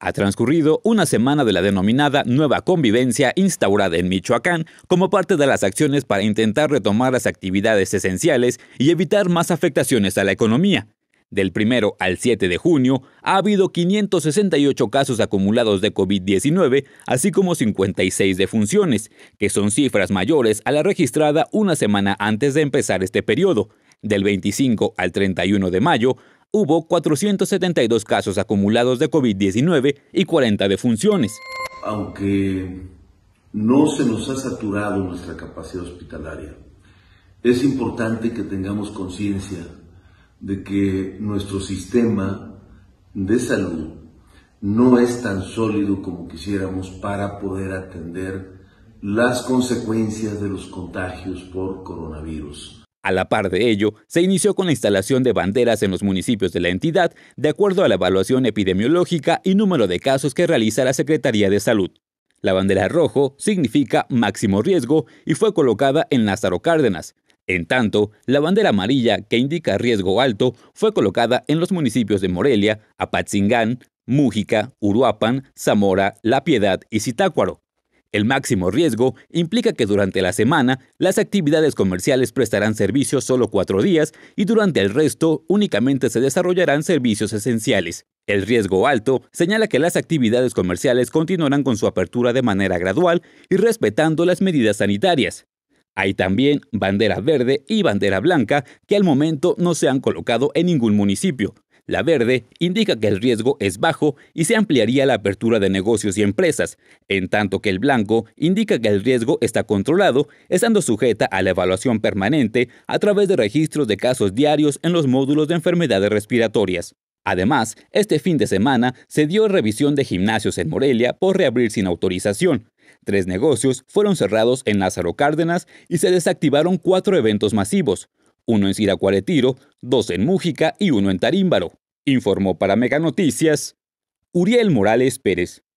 Ha transcurrido una semana de la denominada nueva convivencia instaurada en Michoacán como parte de las acciones para intentar retomar las actividades esenciales y evitar más afectaciones a la economía. Del 1 al 7 de junio ha habido 568 casos acumulados de COVID-19, así como 56 defunciones, que son cifras mayores a la registrada una semana antes de empezar este periodo. Del 25 al 31 de mayo hubo 472 casos acumulados de COVID-19 y 40 defunciones. Aunque no se nos ha saturado nuestra capacidad hospitalaria, es importante que tengamos conciencia de que nuestro sistema de salud no es tan sólido como quisiéramos para poder atender las consecuencias de los contagios por coronavirus. A la par de ello, se inició con la instalación de banderas en los municipios de la entidad, de acuerdo a la evaluación epidemiológica y número de casos que realiza la Secretaría de Salud. La bandera rojo significa máximo riesgo y fue colocada en Lázaro Cárdenas. En tanto, la bandera amarilla, que indica riesgo alto, fue colocada en los municipios de Morelia, Apatzingán, Mújica, Uruapan, Zamora, La Piedad y Zitácuaro. El máximo riesgo implica que durante la semana las actividades comerciales prestarán servicios solo cuatro días y durante el resto únicamente se desarrollarán servicios esenciales. El riesgo alto señala que las actividades comerciales continuarán con su apertura de manera gradual y respetando las medidas sanitarias. Hay también bandera verde y bandera blanca que al momento no se han colocado en ningún municipio, la verde indica que el riesgo es bajo y se ampliaría la apertura de negocios y empresas, en tanto que el blanco indica que el riesgo está controlado, estando sujeta a la evaluación permanente a través de registros de casos diarios en los módulos de enfermedades respiratorias. Además, este fin de semana se dio revisión de gimnasios en Morelia por reabrir sin autorización. Tres negocios fueron cerrados en Lázaro Cárdenas y se desactivaron cuatro eventos masivos uno en Siracuaretiro, dos en Mújica y uno en Tarímbaro, informó para Mega Uriel Morales Pérez.